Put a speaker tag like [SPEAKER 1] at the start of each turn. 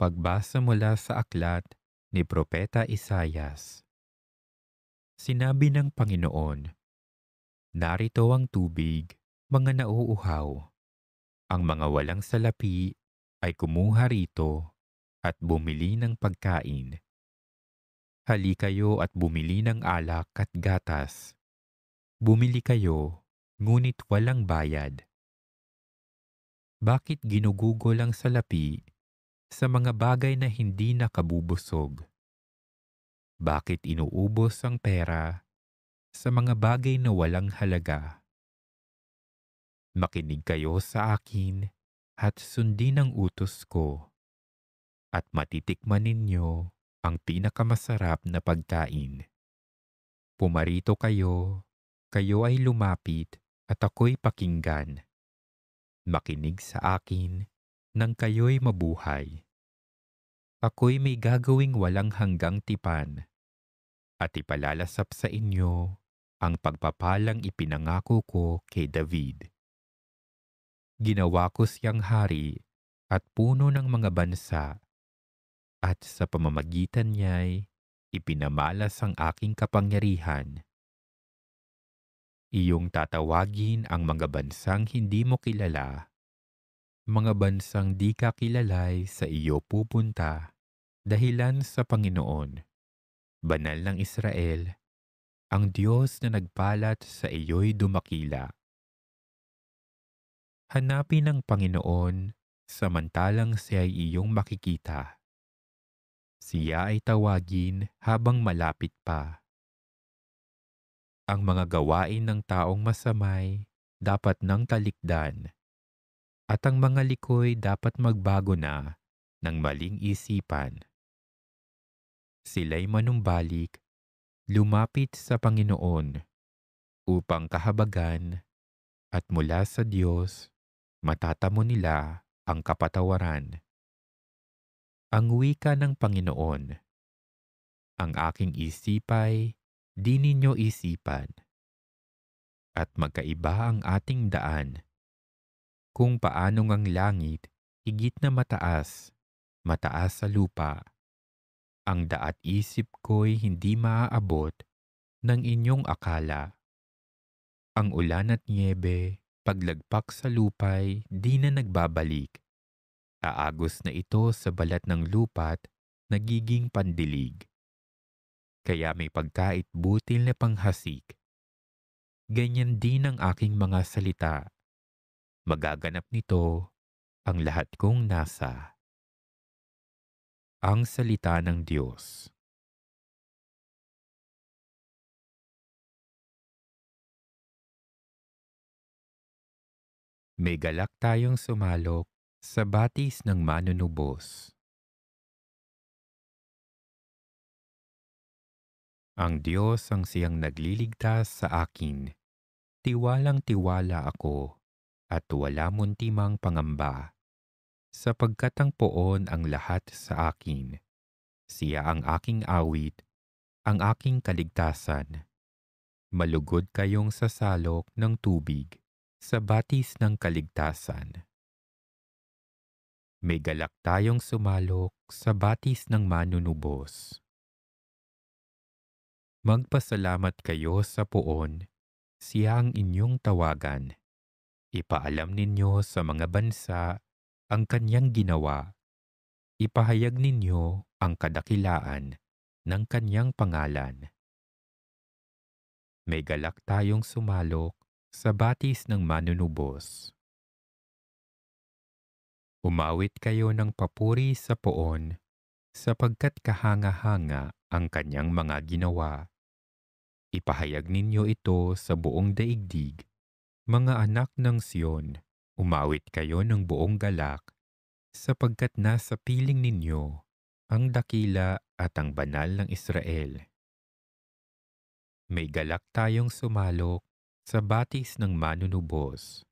[SPEAKER 1] Pagbasa mula sa aklat ni Propeta Isayas Sinabi ng Panginoon, Narito ang tubig, mga nauuhaw. Ang mga walang salapi ay kumuha rito at bumili ng pagkain. Hali kayo at bumili ng alak at gatas. Bumili kayo, ngunit walang bayad. Bakit ginugugol ang salapi sa mga bagay na hindi nakabubusog? Bakit inuubos ang pera sa mga bagay na walang halaga? Makinig kayo sa akin at sundin ang utos ko at matitikman ninyo ang pinakamasarap na pagkain. Pumarito kayo, kayo ay lumapit at ako'y pakinggan. Makinig sa akin nang kayo'y mabuhay. Ako'y may gagawing walang hanggang tipan at ipalalasap sa inyo ang pagpapalang ipinangako ko kay David. Ginawa ko siyang hari at puno ng mga bansa at sa pamamagitan niya'y ipinamalas ang aking kapangyarihan. Iyong tatawagin ang mga bansang hindi mo kilala mga bansang di kakilalay sa iyo pupunta dahilan sa Panginoon. Banal ng Israel, ang Diyos na nagpalat sa iyo'y dumakila. Hanapin ang Panginoon samantalang siya ay iyong makikita. Siya ay tawagin habang malapit pa. Ang mga gawain ng taong masamay dapat nang talikdan at ang mga likoy dapat magbago na ng maling isipan. Sila'y manumbalik, lumapit sa Panginoon upang kahabagan at mula sa Diyos matatamo nila ang kapatawaran. Ang wika ng Panginoon Ang aking isipay, di ninyo isipan. At magkaiba ang ating daan kung paano ang langit higit na mataas, mataas sa lupa. Ang daat isip ko'y hindi maaabot ng inyong akala. Ang ulan at niebe, paglagpak sa lupay, di na nagbabalik. Aagos na ito sa balat ng lupat, nagiging pandilig. Kaya may pagkait butil na panghasik. Ganyan din ang aking mga
[SPEAKER 2] salita magaganap nito ang lahat kong nasa. Ang Salita ng Diyos May galak tayong sumalok sa batis ng manunubos. Ang Diyos ang siyang nagliligtas sa akin. Tiwalang tiwala
[SPEAKER 1] ako at wala muntimang pangamba. Sapagkat ang poon ang lahat sa akin. Siya ang aking awit, ang aking kaligtasan. Malugod kayong sasalok ng tubig sa batis ng kaligtasan. May galak tayong sumalok sa batis ng manunubos. Magpasalamat kayo sa poon, siya ang inyong tawagan Ipaalam ninyo sa mga bansa ang kanyang ginawa. Ipahayag ninyo ang kadakilaan ng kanyang pangalan. May galak tayong sumalok sa batis ng manunubos. Umawit kayo ng papuri sa poon sapagkat kahanga-hanga ang kanyang mga ginawa. Ipahayag ninyo ito sa buong daigdig mga anak ng Siyon, umawit kayo ng buong galak, sapagkat nasa piling ninyo ang dakila at ang banal ng Israel.
[SPEAKER 2] May galak tayong sumalok sa batis ng manunubos.